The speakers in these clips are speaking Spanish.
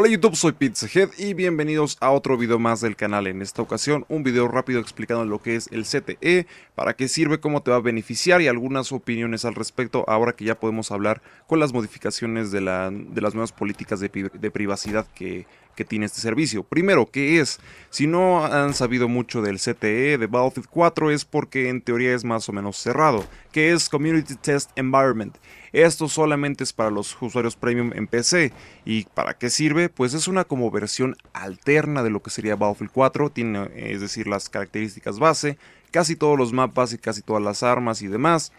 Hola YouTube, soy Pizzahead y bienvenidos a otro video más del canal. En esta ocasión, un video rápido explicando lo que es el CTE, para qué sirve, cómo te va a beneficiar y algunas opiniones al respecto ahora que ya podemos hablar con las modificaciones de, la, de las nuevas políticas de privacidad que que tiene este servicio. Primero, ¿qué es? Si no han sabido mucho del CTE de Battlefield 4 es porque en teoría es más o menos cerrado, que es Community Test Environment. Esto solamente es para los usuarios premium en PC. ¿Y para qué sirve? Pues es una como versión alterna de lo que sería Battlefield 4, tiene es decir las características base, casi todos los mapas y casi todas las armas y demás.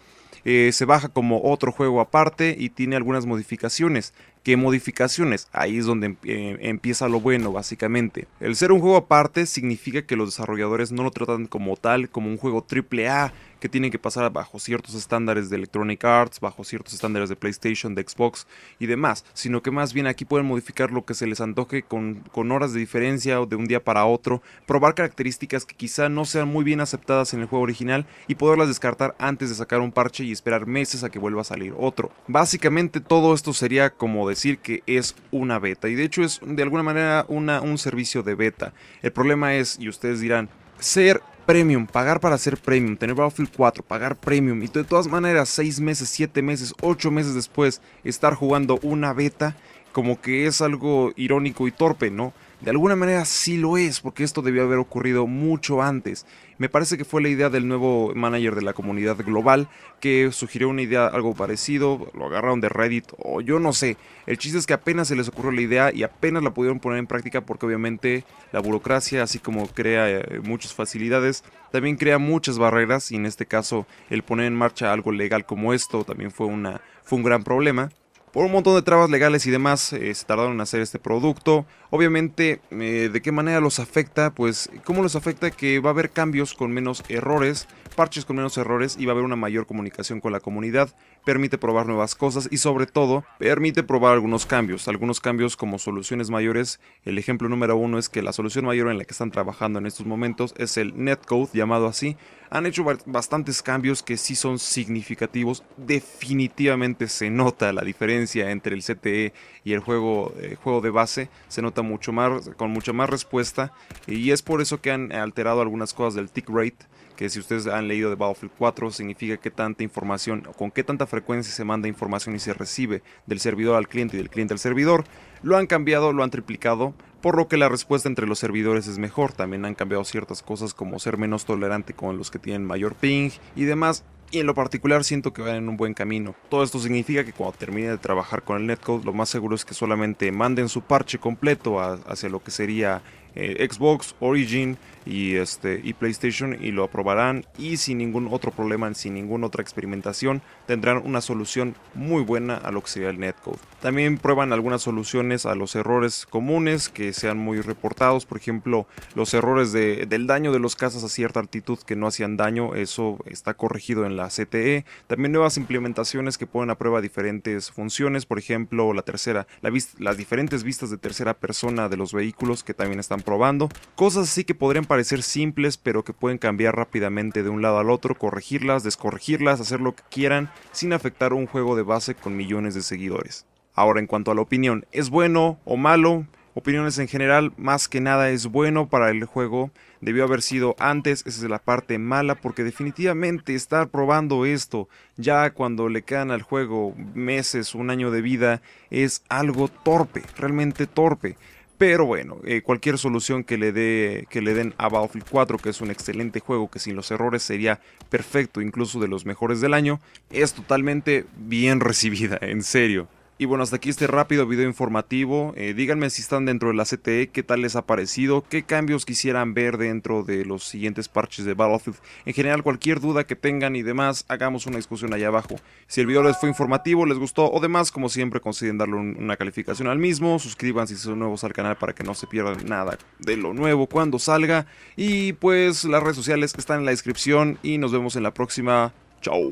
Eh, se baja como otro juego aparte y tiene algunas modificaciones. ¿Qué modificaciones? Ahí es donde empieza lo bueno, básicamente. El ser un juego aparte significa que los desarrolladores no lo tratan como tal, como un juego triple A que tiene que pasar bajo ciertos estándares de Electronic Arts, bajo ciertos estándares de PlayStation, de Xbox y demás, sino que más bien aquí pueden modificar lo que se les antoje con, con, horas de diferencia o de un día para otro, probar características que quizá no sean muy bien aceptadas en el juego original y poderlas descartar antes de sacar un parche y esperar meses a que vuelva a salir otro. Básicamente todo esto sería como decir que es una beta. Y de hecho es de alguna manera una, un servicio de beta. El problema es, y ustedes dirán, ser premium, pagar para ser premium, tener Battlefield 4, pagar premium y de todas maneras 6 meses, 7 meses, 8 meses después estar jugando una beta, como que es algo irónico y torpe, ¿no? De alguna manera sí lo es, porque esto debió haber ocurrido mucho antes. Me parece que fue la idea del nuevo manager de la comunidad global, que sugirió una idea algo parecido, lo agarraron de Reddit o yo no sé. El chiste es que apenas se les ocurrió la idea y apenas la pudieron poner en práctica porque obviamente la burocracia, así como crea eh, muchas facilidades, también crea muchas barreras y en este caso el poner en marcha algo legal como esto también fue, una, fue un gran problema. Por un montón de trabas legales y demás, eh, se tardaron en hacer este producto. Obviamente, eh, ¿de qué manera los afecta? Pues, ¿cómo los afecta? Que va a haber cambios con menos errores, parches con menos errores y va a haber una mayor comunicación con la comunidad. Permite probar nuevas cosas y, sobre todo, permite probar algunos cambios. Algunos cambios como soluciones mayores. El ejemplo número uno es que la solución mayor en la que están trabajando en estos momentos es el netcode, llamado así, han hecho bastantes cambios que sí son significativos. Definitivamente se nota la diferencia entre el CTE y el juego, eh, juego de base. Se nota mucho más, con mucha más respuesta. Y es por eso que han alterado algunas cosas del tick rate. Que si ustedes han leído de Battlefield 4, significa que tanta información, con qué tanta frecuencia se manda información y se recibe del servidor al cliente y del cliente al servidor. Lo han cambiado, lo han triplicado, por lo que la respuesta entre los servidores es mejor. También han cambiado ciertas cosas como ser menos tolerante con los que tienen mayor ping y demás. Y en lo particular siento que van en un buen camino. Todo esto significa que cuando termine de trabajar con el netcode, lo más seguro es que solamente manden su parche completo hacia lo que sería eh, Xbox, Origin y, este, y PlayStation y lo aprobarán y sin ningún otro problema, sin ninguna otra experimentación, tendrán una solución muy buena a lo que sería el netcode. También prueban algunas soluciones a los errores comunes que sean muy reportados, por ejemplo, los errores del daño de los casas a cierta altitud que no hacían daño, eso está corregido en la CTE. También nuevas implementaciones que ponen a prueba diferentes funciones, por ejemplo, la tercera, las diferentes vistas de tercera persona de los vehículos que también están probando, cosas así que podrían parecer simples pero que pueden cambiar rápidamente de un lado al otro, corregirlas, descorregirlas, hacer lo que quieran sin afectar un juego de base con millones de seguidores. Ahora en cuanto a la opinión, ¿es bueno o malo? Opiniones en general, más que nada es bueno para el juego, debió haber sido antes, esa es la parte mala, porque definitivamente estar probando esto ya cuando le quedan al juego meses, un año de vida, es algo torpe, realmente torpe. Pero bueno, eh, cualquier solución que le, dé, que le den a Battlefield 4, que es un excelente juego, que sin los errores sería perfecto, incluso de los mejores del año, es totalmente bien recibida, en serio. Y bueno, hasta aquí este rápido video informativo. Eh, díganme si están dentro de la CTE, qué tal les ha parecido, qué cambios quisieran ver dentro de los siguientes parches de Battlefield. En general, cualquier duda que tengan y demás, hagamos una discusión allá abajo. Si el video les fue informativo, les gustó o demás, como siempre, consiguen darle una calificación al mismo. Suscríbanse si son nuevos al canal para que no se pierdan nada de lo nuevo cuando salga. Y pues las redes sociales que están en la descripción y nos vemos en la próxima. Chao.